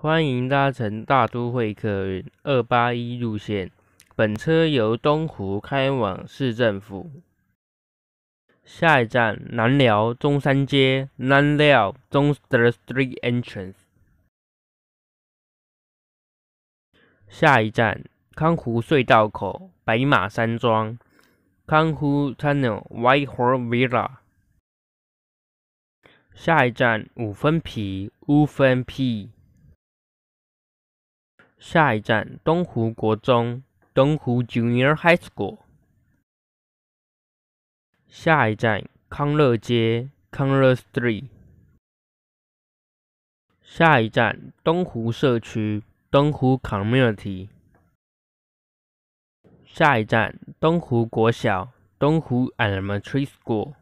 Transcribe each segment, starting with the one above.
欢迎搭乘大都会客运二八一路线，本车由东湖开往市政府。下一站南寮中山街 n a n l o n g s Street Entrance）。下一站康湖隧道口白马山庄 k a n h u Tunnel White Horse Villa）。下一站五分皮 w u f e n p 下一站，东湖国中，东湖 Junior High School。下一站，康乐街，康乐 Street。下一站，东湖社区，东湖 Community。下一站，东湖国小，东湖 Elementary School。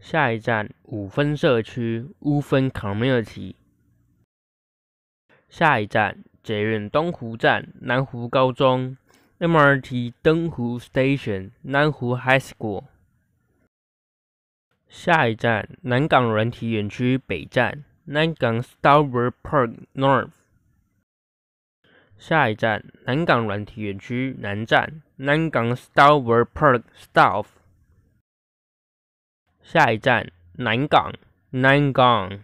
下一站，五分社区，五分 Community。下一站，捷运东湖站，南湖高中，MRT 东湖 Station，南湖 High School。下一站，南港软体园区北站，南港 s t a r w o r d Park North。下一站，南港软体园区南站，南港 s t a r w o r d Park South。下一站，南港，南港。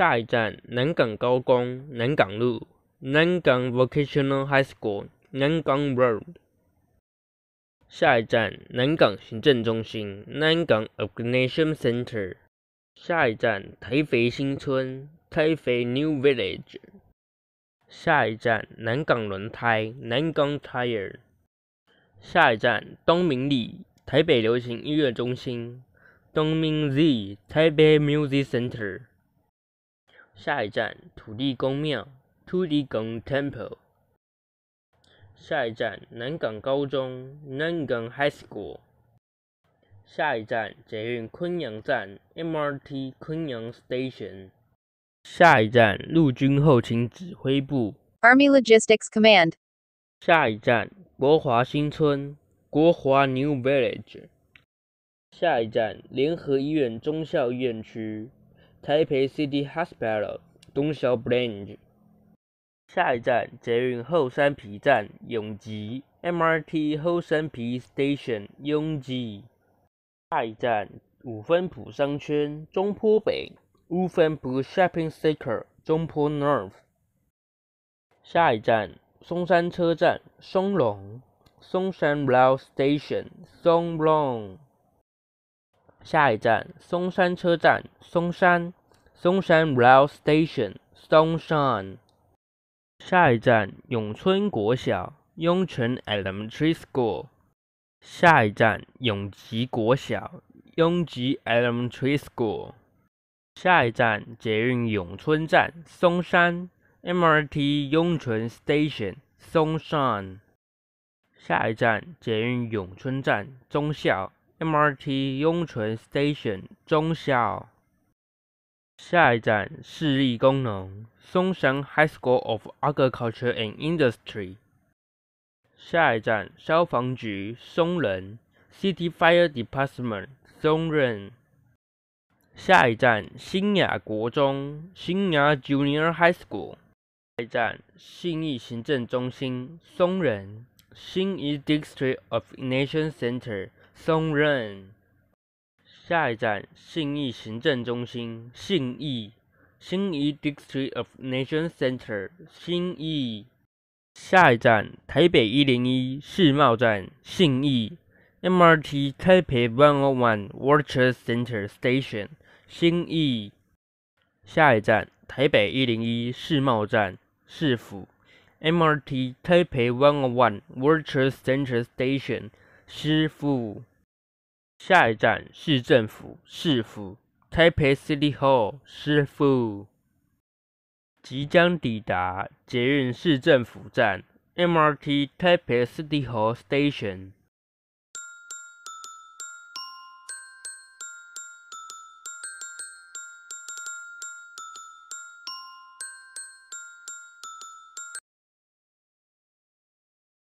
下一站南港高工南港路南港 Vocational High School 南港 World。下一站南港行政中心南港 a d g i n i s t r a t i o n Center。下一站台肥新村台肥 New Village。下一站南港轮胎南港 Tire。下一站东明里台北流行音乐中心东明 Z 台北 Music Center。下一站，土地公庙，土地公 Temple。下一站，南港高中，南港 High School。下一站，捷运昆阳站，MRT 昆阳 Station。下一站，陆军后勤指挥部，Army Logistics Command。下一站，国华新村，国华 New Village。下一站，联合医院中校医院区。台北市立医院东桥分院。下一站捷运后山皮站永吉 MRT 后山皮 Station 永吉。下一站五分埔商圈中坡北五分埔 Shopping Center 中坡 North。下一站松山车站松隆松山 r a i l Station 松隆。下一站松山车站，松山，松山 Rail Station，松山。下一站永春国小，永春 Elementary School。下一站永吉国小，永吉 Elementary School。下一站捷运永春站，松山，MRT 永春 Station，松山。下一站捷运永春站中校。MRT 铜船 Station 中校，下一站市立工农松山 High School of Agriculture and Industry，下一站消防局松仁 City Fire Department 松仁，下一站新雅国中新雅 Junior High School，下一站信义行政中心松仁 New 义 District of Nation Center。松仁。下一站，信义行政中心，信义，新义 District of Nation Center，新义。下一站，台北一零一世贸站，信义，MRT 台北 One o One w a t e r Center Station，新义。下一站，台北一零一世贸站，市府，MRT 台北 One o One w a t e r Center Station。师傅，下一站市政府。师傅，台北 Hall 师傅，即将抵达捷运市政府站。MRT 台北 Hall Station。